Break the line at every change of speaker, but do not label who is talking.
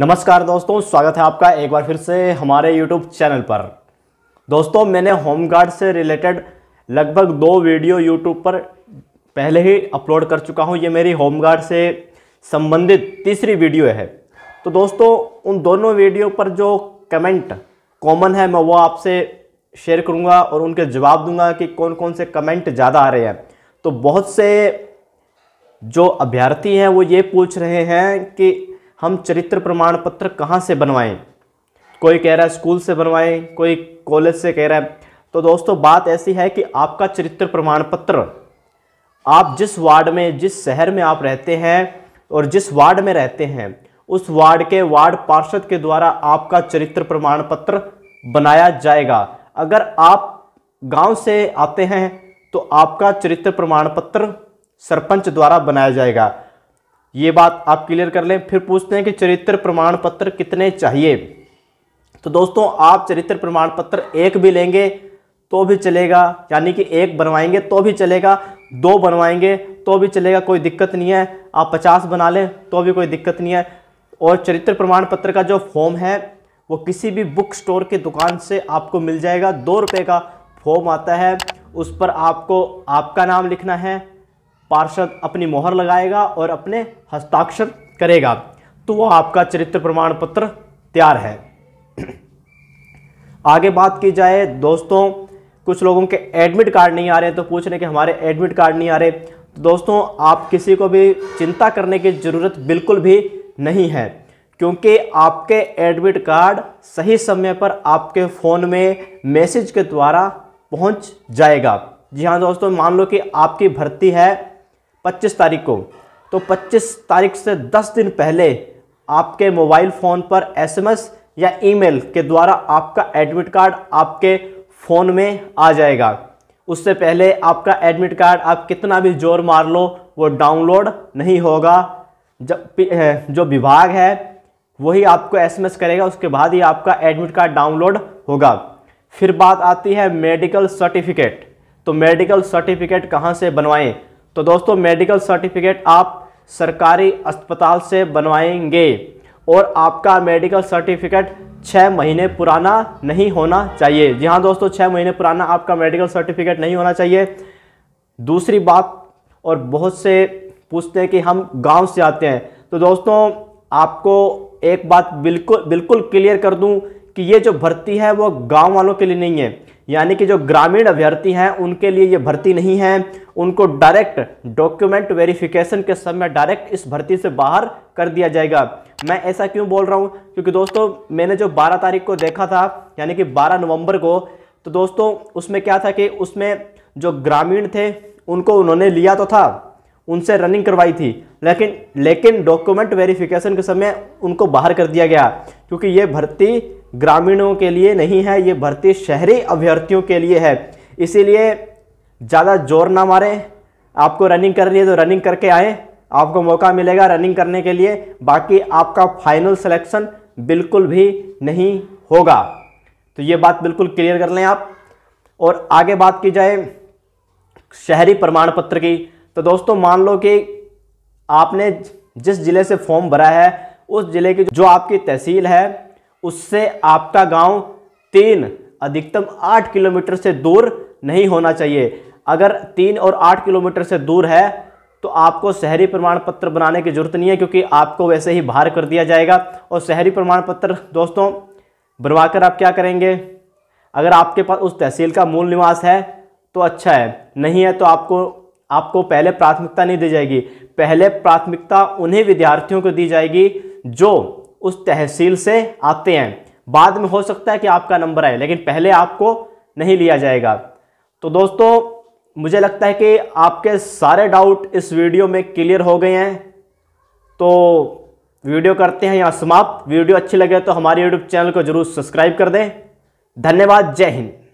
नमस्कार दोस्तों स्वागत है आपका एक बार फिर से हमारे YouTube चैनल पर दोस्तों मैंने होम गार्ड से रिलेटेड लगभग दो वीडियो YouTube पर पहले ही अपलोड कर चुका हूं ये मेरी होम गार्ड से संबंधित तीसरी वीडियो है तो दोस्तों उन दोनों वीडियो पर जो कमेंट कॉमन है मैं वो आपसे शेयर करूंगा और उनके जवाब दूंगा कि कौन कौन से कमेंट ज़्यादा आ रहे हैं तो बहुत से जो अभ्यर्थी हैं वो ये पूछ रहे हैं कि हम चरित्र प्रमाण पत्र कहाँ से बनवाएं कोई कह रहा है स्कूल से बनवाएं कोई कॉलेज से कह रहा है तो दोस्तों बात ऐसी है कि आपका चरित्र प्रमाण पत्र आप जिस वार्ड में जिस शहर में आप रहते हैं और जिस वार्ड में रहते हैं उस वार्ड के वार्ड पार्षद के द्वारा आपका चरित्र प्रमाण पत्र बनाया जाएगा अगर आप गांव से आते हैं तो आपका चरित्र प्रमाण पत्र सरपंच द्वारा बनाया जाएगा ये बात आप क्लियर कर लें फिर पूछते हैं कि चरित्र प्रमाण पत्र कितने चाहिए तो दोस्तों आप चरित्र प्रमाण पत्र एक भी लेंगे तो भी चलेगा यानी कि एक बनवाएंगे तो भी चलेगा दो बनवाएंगे तो भी चलेगा कोई दिक्कत नहीं है आप पचास बना लें तो भी कोई दिक्कत नहीं है और चरित्र प्रमाण पत्र का जो फॉर्म है वो किसी भी बुक स्टोर की दुकान से आपको मिल जाएगा दो रुपये का फॉर्म आता है उस पर आपको आपका नाम लिखना है पार्षद अपनी मोहर लगाएगा और अपने हस्ताक्षर करेगा तो वह आपका चरित्र प्रमाण पत्र तैयार है आगे बात की जाए दोस्तों कुछ लोगों के एडमिट कार्ड नहीं आ रहे तो पूछ रहे कि हमारे एडमिट कार्ड नहीं आ रहे तो दोस्तों आप किसी को भी चिंता करने की ज़रूरत बिल्कुल भी नहीं है क्योंकि आपके एडमिट कार्ड सही समय पर आपके फ़ोन में मैसेज के द्वारा पहुंच जाएगा जी हाँ दोस्तों मान लो कि आपकी भर्ती है पच्चीस तारीख को तो पच्चीस तारीख से दस दिन पहले आपके मोबाइल फ़ोन पर एसएमएस या ईमेल के द्वारा आपका एडमिट कार्ड आपके फ़ोन में आ जाएगा उससे पहले आपका एडमिट कार्ड आप कितना भी जोर मार लो वो डाउनलोड नहीं होगा जब जो विभाग है वही आपको एसएमएस करेगा उसके बाद ही आपका एडमिट कार्ड डाउनलोड होगा फिर बात आती है मेडिकल सर्टिफिकेट तो मेडिकल सर्टिफिकेट कहाँ से बनवाएँ तो दोस्तों मेडिकल सर्टिफिकेट आप सरकारी अस्पताल से बनवाएंगे और आपका मेडिकल सर्टिफिकेट छः महीने पुराना नहीं होना चाहिए जी हाँ दोस्तों छः महीने पुराना आपका मेडिकल सर्टिफिकेट नहीं होना चाहिए दूसरी बात और बहुत से पूछते हैं कि हम गांव से आते हैं तो दोस्तों आपको एक बात बिल्कुल बिल्कुल क्लियर कर दूं कि ये जो भर्ती है वो गांव वालों के लिए नहीं है यानी कि जो ग्रामीण अभ्यर्थी हैं उनके लिए ये भर्ती नहीं है उनको डायरेक्ट डॉक्यूमेंट वेरिफिकेशन के समय डायरेक्ट इस भर्ती से बाहर कर दिया जाएगा मैं ऐसा क्यों बोल रहा हूँ क्योंकि दोस्तों मैंने जो 12 तारीख को देखा था यानी कि 12 नवंबर को तो दोस्तों उसमें क्या था कि उसमें जो ग्रामीण थे उनको उन्होंने लिया तो था उनसे रनिंग करवाई थी लेकिन लेकिन डॉक्यूमेंट वेरिफिकेशन के समय उनको बाहर कर दिया गया क्योंकि ये भर्ती ग्रामीणों के लिए नहीं है ये भर्ती शहरी अभ्यर्थियों के लिए है इसीलिए ज़्यादा जोर ना मारें आपको रनिंग करनी है तो रनिंग करके आएँ आपको मौका मिलेगा रनिंग करने के लिए बाकी आपका फाइनल सिलेक्शन बिल्कुल भी नहीं होगा तो ये बात बिल्कुल क्लियर कर लें आप और आगे बात की जाए शहरी प्रमाण पत्र की तो दोस्तों मान लो कि आपने जिस ज़िले से फॉर्म भरा है उस ज़िले की जो आपकी तहसील है उससे आपका गांव तीन अधिकतम आठ किलोमीटर से दूर नहीं होना चाहिए अगर तीन और आठ किलोमीटर से दूर है तो आपको शहरी प्रमाण पत्र बनाने की ज़रूरत नहीं है क्योंकि आपको वैसे ही बाहर कर दिया जाएगा और शहरी प्रमाण पत्र दोस्तों बनवा कर आप क्या करेंगे अगर आपके पास उस तहसील का मूल निवास है तो अच्छा है नहीं है तो आपको आपको पहले प्राथमिकता नहीं दी जाएगी पहले प्राथमिकता उन्हीं विद्यार्थियों को दी जाएगी जो उस तहसील से आते हैं बाद में हो सकता है कि आपका नंबर आए लेकिन पहले आपको नहीं लिया जाएगा तो दोस्तों मुझे लगता है कि आपके सारे डाउट इस वीडियो में क्लियर हो गए हैं तो वीडियो करते हैं यहाँ समाप्त वीडियो अच्छी लगे तो हमारे यूट्यूब चैनल को जरूर सब्सक्राइब कर दें धन्यवाद जय हिंद